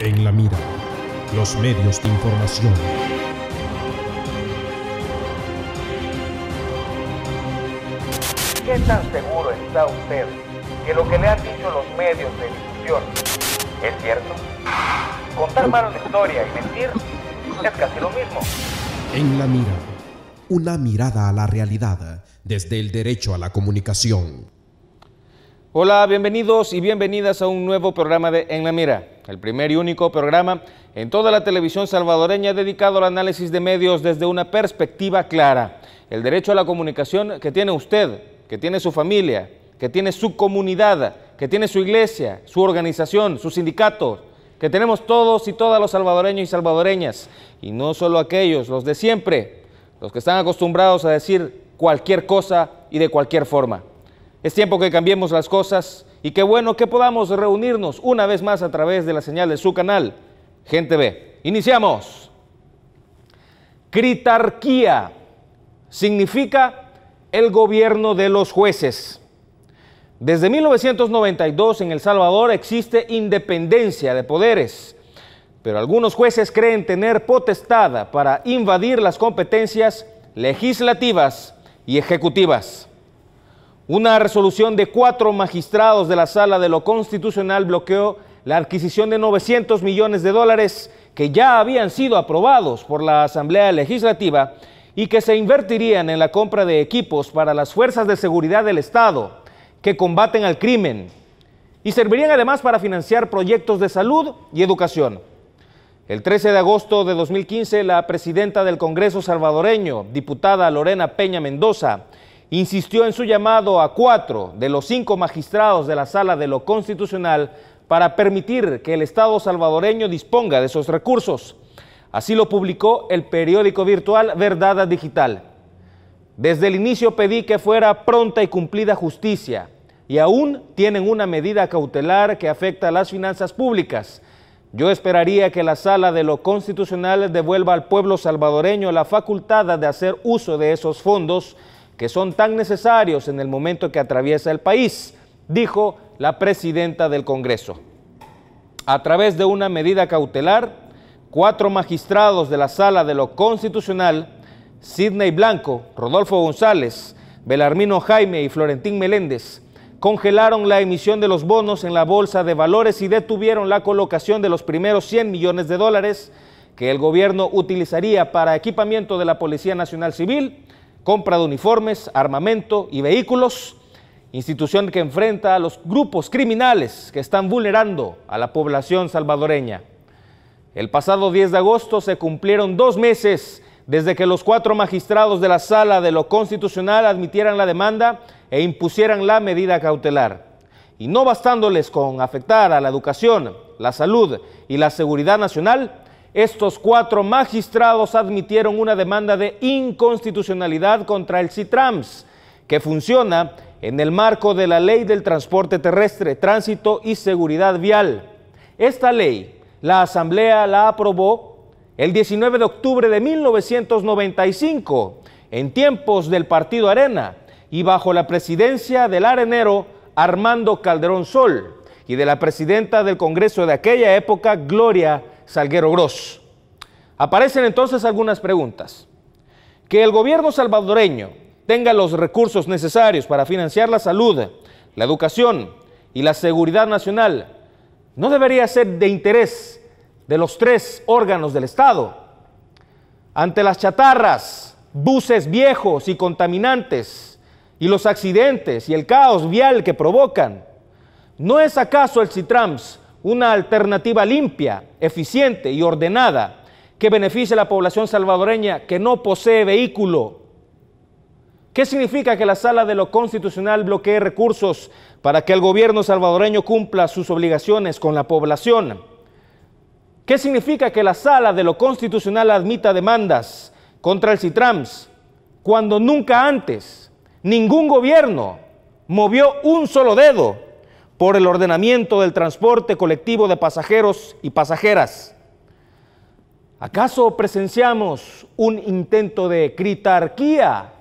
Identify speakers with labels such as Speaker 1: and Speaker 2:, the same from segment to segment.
Speaker 1: En la mira, los medios de información. ¿Qué tan seguro está usted que lo que le han dicho los medios de difusión es cierto? Contar mal una historia y mentir es casi lo mismo. En la mira, una mirada a la realidad desde el derecho a la comunicación. Hola, bienvenidos y bienvenidas a un nuevo programa de En la Mira el primer y único programa en toda la televisión salvadoreña dedicado al análisis de medios desde una perspectiva clara. El derecho a la comunicación que tiene usted, que tiene su familia, que tiene su comunidad, que tiene su iglesia, su organización, su sindicato. que tenemos todos y todas los salvadoreños y salvadoreñas, y no solo aquellos, los de siempre, los que están acostumbrados a decir cualquier cosa y de cualquier forma. Es tiempo que cambiemos las cosas y qué bueno que podamos reunirnos una vez más a través de la señal de su canal, Gente B. Iniciamos. Critarquía significa el gobierno de los jueces. Desde 1992 en El Salvador existe independencia de poderes, pero algunos jueces creen tener potestad para invadir las competencias legislativas y ejecutivas. Una resolución de cuatro magistrados de la Sala de lo Constitucional bloqueó la adquisición de 900 millones de dólares que ya habían sido aprobados por la Asamblea Legislativa y que se invertirían en la compra de equipos para las fuerzas de seguridad del Estado que combaten al crimen y servirían además para financiar proyectos de salud y educación. El 13 de agosto de 2015, la presidenta del Congreso salvadoreño, diputada Lorena Peña Mendoza, insistió en su llamado a cuatro de los cinco magistrados de la Sala de lo Constitucional para permitir que el Estado salvadoreño disponga de esos recursos. Así lo publicó el periódico virtual Verdad Digital. Desde el inicio pedí que fuera pronta y cumplida justicia y aún tienen una medida cautelar que afecta a las finanzas públicas. Yo esperaría que la sala de lo constitucional devuelva al pueblo salvadoreño la facultad de hacer uso de esos fondos que son tan necesarios en el momento que atraviesa el país, dijo la presidenta del Congreso. A través de una medida cautelar, cuatro magistrados de la Sala de lo Constitucional, Sidney Blanco, Rodolfo González, Belarmino Jaime y Florentín Meléndez, congelaron la emisión de los bonos en la Bolsa de Valores y detuvieron la colocación de los primeros 100 millones de dólares que el gobierno utilizaría para equipamiento de la Policía Nacional Civil compra de uniformes, armamento y vehículos, institución que enfrenta a los grupos criminales que están vulnerando a la población salvadoreña. El pasado 10 de agosto se cumplieron dos meses desde que los cuatro magistrados de la Sala de lo Constitucional admitieran la demanda e impusieran la medida cautelar. Y no bastándoles con afectar a la educación, la salud y la seguridad nacional, estos cuatro magistrados admitieron una demanda de inconstitucionalidad contra el CITRAMS, que funciona en el marco de la Ley del Transporte Terrestre, Tránsito y Seguridad Vial. Esta ley, la Asamblea la aprobó el 19 de octubre de 1995, en tiempos del Partido Arena y bajo la presidencia del arenero Armando Calderón Sol y de la presidenta del Congreso de aquella época, Gloria Salguero Gross. Aparecen entonces algunas preguntas. Que el gobierno salvadoreño tenga los recursos necesarios para financiar la salud, la educación y la seguridad nacional no debería ser de interés de los tres órganos del Estado. Ante las chatarras, buses viejos y contaminantes y los accidentes y el caos vial que provocan, ¿no es acaso el CITRAMS una alternativa limpia, eficiente y ordenada que beneficie a la población salvadoreña que no posee vehículo. ¿Qué significa que la sala de lo constitucional bloquee recursos para que el gobierno salvadoreño cumpla sus obligaciones con la población? ¿Qué significa que la sala de lo constitucional admita demandas contra el CITRAMS cuando nunca antes ningún gobierno movió un solo dedo por el ordenamiento del transporte colectivo de pasajeros y pasajeras. ¿Acaso presenciamos un intento de critarquía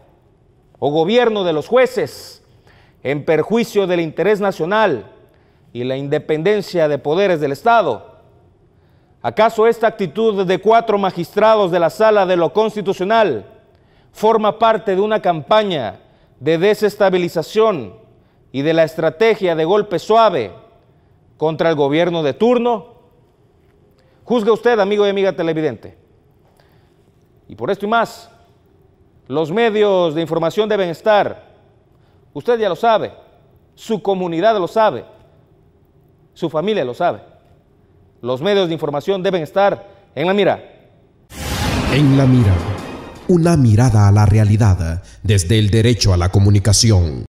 Speaker 1: o gobierno de los jueces en perjuicio del interés nacional y la independencia de poderes del Estado? ¿Acaso esta actitud de cuatro magistrados de la Sala de lo Constitucional forma parte de una campaña de desestabilización y de la estrategia de golpe suave contra el gobierno de turno? juzga usted, amigo y amiga televidente. Y por esto y más, los medios de información deben estar, usted ya lo sabe, su comunidad lo sabe, su familia lo sabe. Los medios de información deben estar en la mira. En la mira. Una mirada a la realidad desde el derecho a la comunicación.